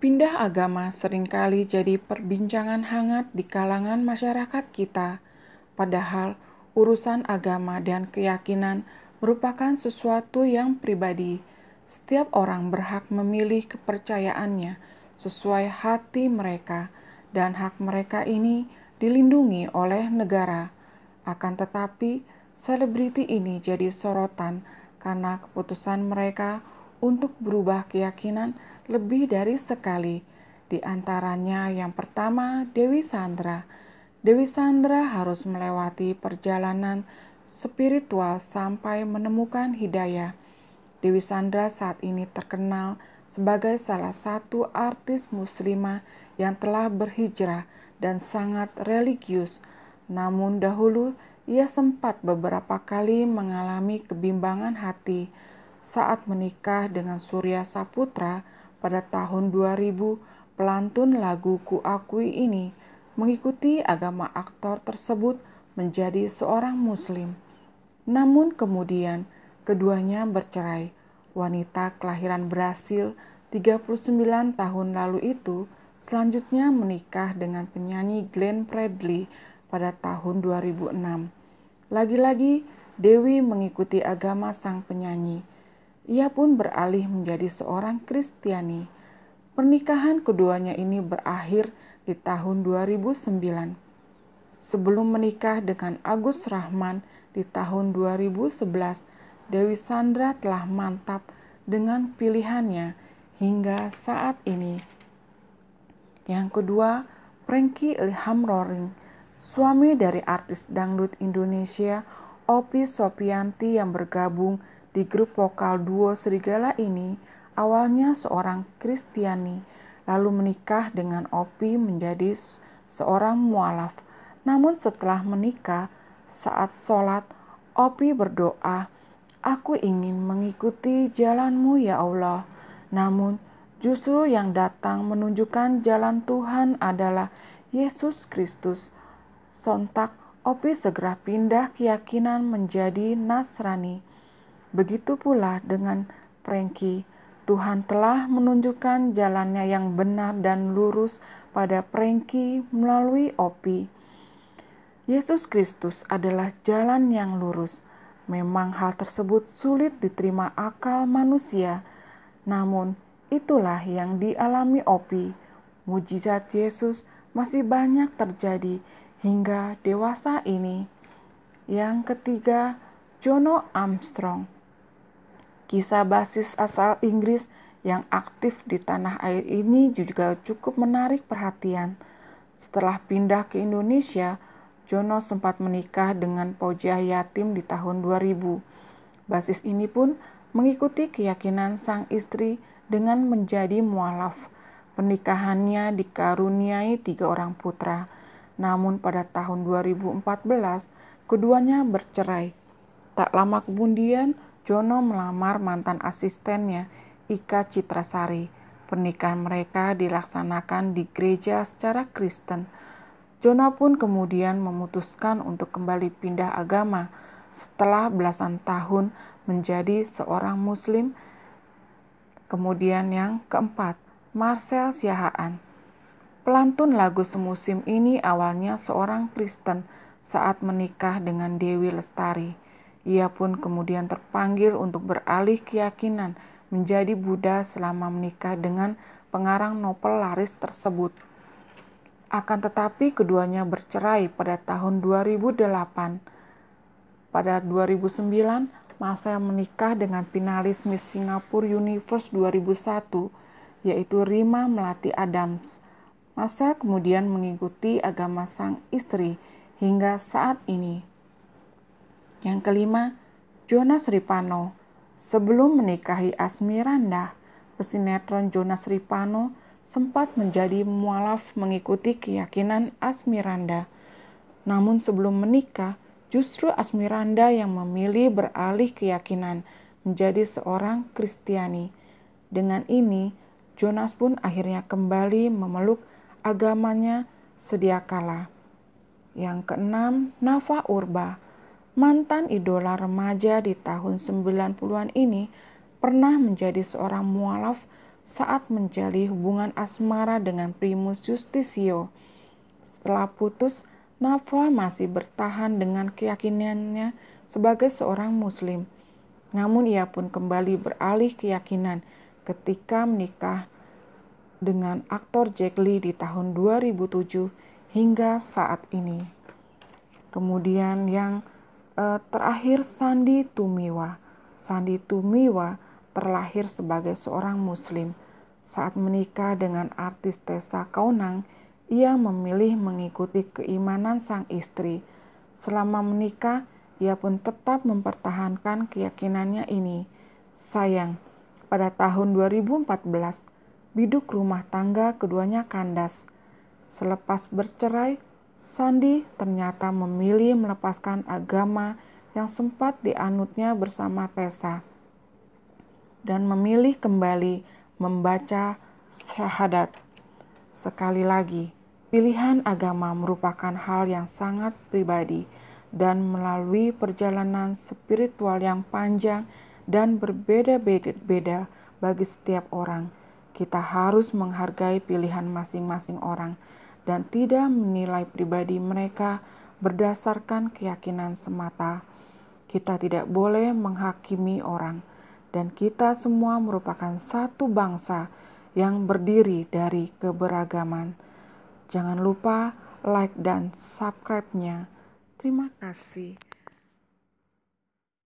Pindah agama seringkali jadi perbincangan hangat di kalangan masyarakat kita, padahal urusan agama dan keyakinan merupakan sesuatu yang pribadi. Setiap orang berhak memilih kepercayaannya sesuai hati mereka, dan hak mereka ini dilindungi oleh negara. Akan tetapi, selebriti ini jadi sorotan karena keputusan mereka untuk berubah keyakinan lebih dari sekali. Di antaranya yang pertama Dewi Sandra. Dewi Sandra harus melewati perjalanan spiritual sampai menemukan hidayah. Dewi Sandra saat ini terkenal sebagai salah satu artis muslimah yang telah berhijrah dan sangat religius. Namun dahulu ia sempat beberapa kali mengalami kebimbangan hati saat menikah dengan Surya Saputra pada tahun 2000, pelantun lagu kuakui ini mengikuti agama aktor tersebut menjadi seorang muslim. Namun kemudian keduanya bercerai. Wanita kelahiran Brasil 39 tahun lalu itu selanjutnya menikah dengan penyanyi Glenn Fredly pada tahun 2006. Lagi-lagi, Dewi mengikuti agama sang penyanyi. Ia pun beralih menjadi seorang Kristiani. Pernikahan keduanya ini berakhir di tahun 2009. Sebelum menikah dengan Agus Rahman di tahun 2011, Dewi Sandra telah mantap dengan pilihannya hingga saat ini. Yang kedua, Frankie Ilham Roring, suami dari artis dangdut Indonesia Opi Sopianti yang bergabung di grup vokal duo Serigala ini, awalnya seorang Kristiani, lalu menikah dengan Opi menjadi seorang mualaf. Namun setelah menikah, saat sholat, Opi berdoa, Aku ingin mengikuti jalanmu ya Allah. Namun, justru yang datang menunjukkan jalan Tuhan adalah Yesus Kristus. Sontak, Opi segera pindah keyakinan menjadi Nasrani. Begitu pula dengan Prengki, Tuhan telah menunjukkan jalannya yang benar dan lurus pada Prengki melalui Opi. Yesus Kristus adalah jalan yang lurus. Memang hal tersebut sulit diterima akal manusia, namun itulah yang dialami Opi. Mujizat Yesus masih banyak terjadi hingga dewasa ini. Yang ketiga, Jono Armstrong Kisah basis asal Inggris yang aktif di tanah air ini juga cukup menarik perhatian. Setelah pindah ke Indonesia, Jono sempat menikah dengan Poja Yatim di tahun 2000. Basis ini pun mengikuti keyakinan sang istri dengan menjadi mualaf. Pernikahannya dikaruniai tiga orang putra. Namun pada tahun 2014, keduanya bercerai. Tak lama kemudian, Jono melamar mantan asistennya, Ika Citrasari. Pernikahan mereka dilaksanakan di gereja secara Kristen. Jono pun kemudian memutuskan untuk kembali pindah agama setelah belasan tahun menjadi seorang muslim. Kemudian yang keempat, Marcel Siahaan. Pelantun lagu semusim ini awalnya seorang Kristen saat menikah dengan Dewi Lestari. Ia pun kemudian terpanggil untuk beralih keyakinan menjadi Buddha selama menikah dengan pengarang novel laris tersebut. Akan tetapi keduanya bercerai pada tahun 2008. Pada 2009, Masa menikah dengan finalis Miss Singapore Universe 2001, yaitu Rima Melati Adams. Masa kemudian mengikuti agama sang istri hingga saat ini. Yang kelima, Jonas Ripano. Sebelum menikahi Asmiranda, pesinetron Jonas Ripano sempat menjadi mualaf mengikuti keyakinan Asmiranda. Namun sebelum menikah, justru Asmiranda yang memilih beralih keyakinan menjadi seorang Kristiani. Dengan ini, Jonas pun akhirnya kembali memeluk agamanya sedia kala. Yang keenam, Nafa Urba mantan idola remaja di tahun 90-an ini pernah menjadi seorang mualaf saat menjalin hubungan asmara dengan Primus Justicio. Setelah putus, Nafa masih bertahan dengan keyakinannya sebagai seorang muslim. Namun ia pun kembali beralih keyakinan ketika menikah dengan aktor Jack Lee di tahun 2007 hingga saat ini. Kemudian yang Eh, terakhir Sandi Tumiwa. Sandi Tumiwa terlahir sebagai seorang muslim. Saat menikah dengan artis Tessa Kaunang, ia memilih mengikuti keimanan sang istri. Selama menikah, ia pun tetap mempertahankan keyakinannya ini. Sayang, pada tahun 2014, biduk rumah tangga keduanya kandas. Selepas bercerai, Sandi ternyata memilih melepaskan agama yang sempat dianutnya bersama Tessa dan memilih kembali membaca syahadat. Sekali lagi, pilihan agama merupakan hal yang sangat pribadi dan melalui perjalanan spiritual yang panjang dan berbeda-beda bagi setiap orang. Kita harus menghargai pilihan masing-masing orang dan tidak menilai pribadi mereka berdasarkan keyakinan semata. Kita tidak boleh menghakimi orang, dan kita semua merupakan satu bangsa yang berdiri dari keberagaman. Jangan lupa like dan subscribe-nya. Terima kasih.